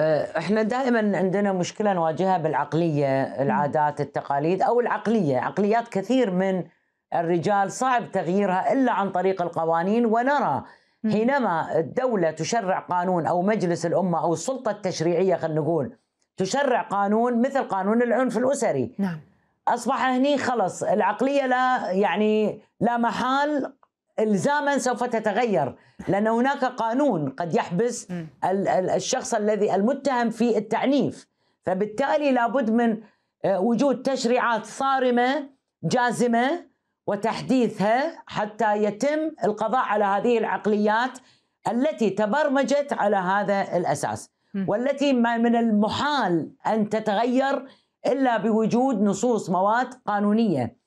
آه، احنا دائما عندنا مشكله نواجهها بالعقليه العادات التقاليد او العقليه عقليات كثير من الرجال صعب تغييرها الا عن طريق القوانين ونرى حينما الدوله تشرع قانون او مجلس الامه او السلطه التشريعيه خلينا نقول تشرع قانون مثل قانون العنف الاسري نعم اصبح هني خلص العقليه لا يعني لا محال الزاما سوف تتغير لان هناك قانون قد يحبس الشخص الذي المتهم في التعنيف فبالتالي لابد من آه، وجود تشريعات صارمه جازمه وتحديثها حتى يتم القضاء على هذه العقليات التي تبرمجت على هذا الاساس والتي من المحال ان تتغير الا بوجود نصوص مواد قانونيه